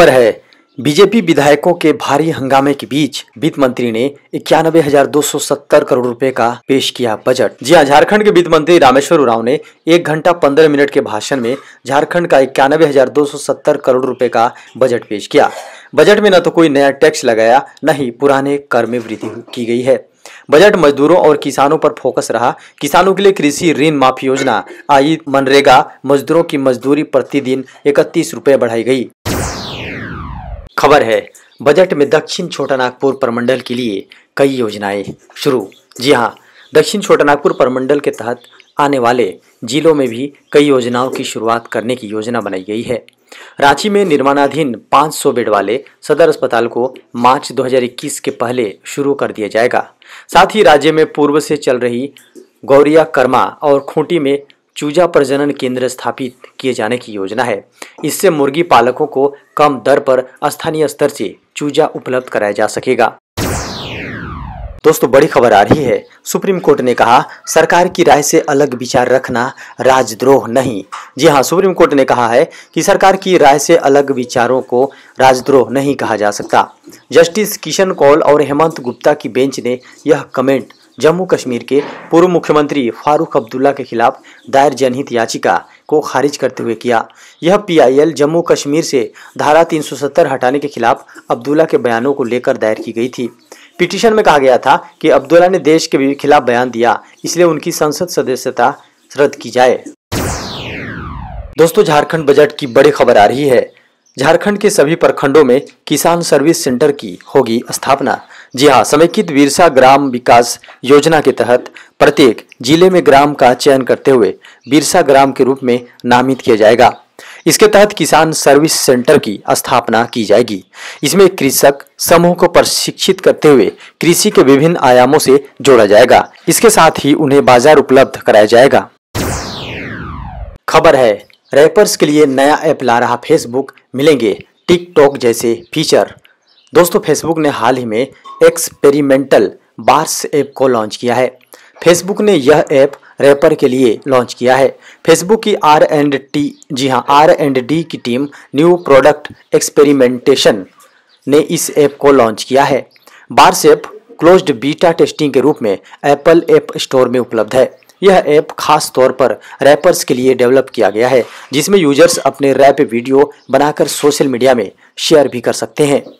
खबर है बीजेपी विधायकों के भारी हंगामे के बीच वित्त मंत्री ने इक्यानबे हजार दो सौ सत्तर करोड़ रुपए का पेश किया बजट जी हाँ झारखंड के वित्त मंत्री रामेश्वर उरांव ने एक घंटा पंद्रह मिनट के भाषण में झारखंड का इक्यानबे हजार दो सौ सत्तर करोड़ रुपए का बजट पेश किया बजट में न तो कोई नया टैक्स लगाया न ही पुराने कर में वृद्धि की गई है बजट मजदूरों और किसानों पर फोकस रहा किसानों के लिए कृषि ऋण माफी योजना आई मनरेगा मजदूरों की मजदूरी प्रतिदिन इकतीस रुपए बढ़ाई गई खबर है बजट में दक्षिण छोटा नागपुर प्रमंडल के लिए कई योजनाएं शुरू जी हाँ दक्षिण छोटा नागपुर प्रमंडल के तहत आने वाले जिलों में भी कई योजनाओं की शुरुआत करने की योजना बनाई गई है रांची में निर्माणाधीन 500 बेड वाले सदर अस्पताल को मार्च 2021 के पहले शुरू कर दिया जाएगा साथ ही राज्य में पूर्व से चल रही गौरिया कर्मा और खूंटी में चूजा प्रजनन केंद्र स्थापित किए जाने की योजना है इससे मुर्गी पालकों को कम दर पर स्थानीय स्तर से चूजा उपलब्ध कराया जा सकेगा दोस्तों बड़ी खबर आ रही है सुप्रीम कोर्ट ने कहा सरकार की राय से अलग विचार रखना राजद्रोह नहीं जी हाँ सुप्रीम कोर्ट ने कहा है कि सरकार की राय से अलग विचारों को राजद्रोह नहीं कहा जा सकता जस्टिस किशन कौल और हेमंत गुप्ता की बेंच ने यह कमेंट जम्मू कश्मीर के पूर्व मुख्यमंत्री फारूक अब्दुल्ला के खिलाफ दायर जनहित याचिका को खारिज करते हुए किया यह पीआईएल जम्मू कश्मीर से धारा 370 हटाने के खिलाफ अब्दुल्ला के बयानों को लेकर दायर की गई थी पिटीशन में कहा गया था कि अब्दुल्ला ने देश के खिलाफ बयान दिया इसलिए उनकी संसद सदस्यता रद्द की जाए दोस्तों झारखंड बजट की बड़ी खबर आ रही है झारखंड के सभी प्रखंडों में किसान सर्विस सेंटर की होगी स्थापना जी हाँ समेकित वीरसा ग्राम विकास योजना के तहत प्रत्येक जिले में ग्राम का चयन करते हुए बिरसा ग्राम के रूप में नामित किया जाएगा इसके तहत किसान सर्विस सेंटर की स्थापना की जाएगी इसमें कृषक समूह को प्रशिक्षित करते हुए कृषि के विभिन्न आयामों से जोड़ा जाएगा इसके साथ ही उन्हें बाजार उपलब्ध कराया जाएगा खबर है रैपर्स के लिए नया ऐप ला रहा फेसबुक मिलेंगे टिकटॉक जैसे फीचर दोस्तों फेसबुक ने हाल ही में एक्सपेरिमेंटल बार्स ऐप को लॉन्च किया है फेसबुक ने यह ऐप रैपर के लिए लॉन्च किया है फेसबुक की आर एंड टी जी हाँ आर एंड डी की टीम न्यू प्रोडक्ट एक्सपेरिमेंटेशन ने इस ऐप को लॉन्च किया है bars app closed beta testing के रूप में एप्पल ऐप स्टोर में उपलब्ध है यह ऐप खास तौर पर रैपर्स के लिए डेवलप किया गया है जिसमें यूजर्स अपने रैप वीडियो बनाकर सोशल मीडिया में शेयर भी कर सकते हैं